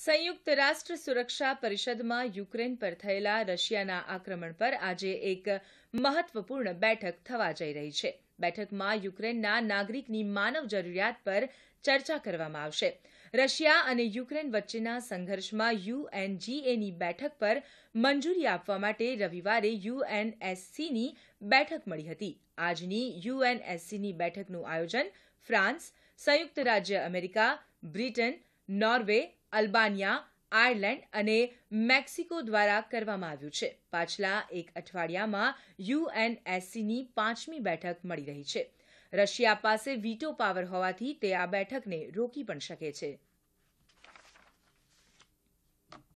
સંયુક્ત રાષ્ટ્ર સુરક્ષા પરિષદમાં યુક્રેન પર થયેલા રશિયાના આક્રમણ પર આજે એક મહત્વપૂર્ણ બેઠક થવા જઈ રહી છે બેઠકમાં યુક્રેનના નાગરિકની માનવ જરૂરિયાત પર ચર્ચા કરવામાં આવશે રશિયા અને યુક્રેન વચ્ચેના સંઘર્ષમાં યુએનજીએની બેઠક પર મંજૂરી આપવા માટે રવિવારે યુએનએસસીની બેઠક મળી હતી આજની યુએનએસસીની બેઠકનું આયોજન ફ્રાન્સ સંયુક્ત રાજ્ય America Britain Norway Albania Ireland અને મેક્સિકો દ્વારા કરવામાં આવ્યું છે પાછલા એક અઠવાડિયામાં યુએનએસસીની પાંચમી બેઠક મળી રહી છે રશિયા પાસે વીટો પાવર હોવાથી તે આ બેઠકને રોકી પણ શકે છે